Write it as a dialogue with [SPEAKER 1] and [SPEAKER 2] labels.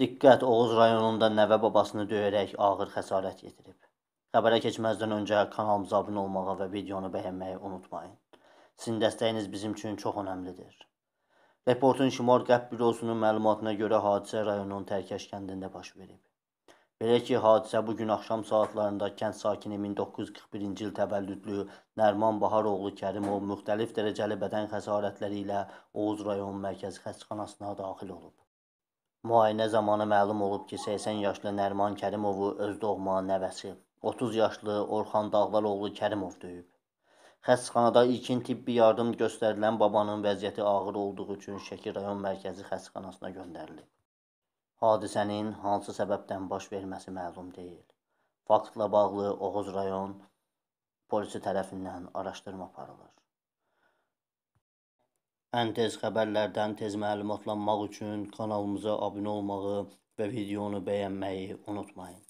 [SPEAKER 1] Diqqət Oğuz rayonunda nəvə babasını döyərək ağır xəsarət yetirib. Xəbərə keçməzdən öncə kanalımıza abunə olmağı və videonu bəyənməyi unutmayın. Sizin dəstəyiniz bizim üçün çox önəmlidir. Reportun Şimal Qəb bürosunun məlumatına görə hadisə rayonun Tərkəş kəndində baş verib. Belə ki, hadisə bu gün axşam saatlarında kənd sakini 1941-ci il təvəllüdlü Nərman Baharoğlu Kərimov müxtəlif dərəcəli bədən xəsarətləri ilə Oğuz rayon mərkəzi xəstəxanasına daxil olub. Müayinə zamanı məlum olub ki, 80 yaşlı Nərman Kərimovu öz doğma nəvəsi, 30 yaşlı Orxan Dağlaroğlu Kərimov döyüb. Xəstəxanada ilkin tibbi yardım göstərilən babanın vəziyyəti ağır olduğu üçün Şəki rayon mərkəzi xəstəxanasına göndərilib. Hadisənin hansı səbəbdən baş verməsi məlum deyil. Faktla bağlı Oğuz rayon polisi tərəfindən araşdırma aparılır. Ən tez xəbərlərdən tez məlumatlanmaq üçün kanalımıza abunə olmağı və videonu bəyənməyi unutmayın.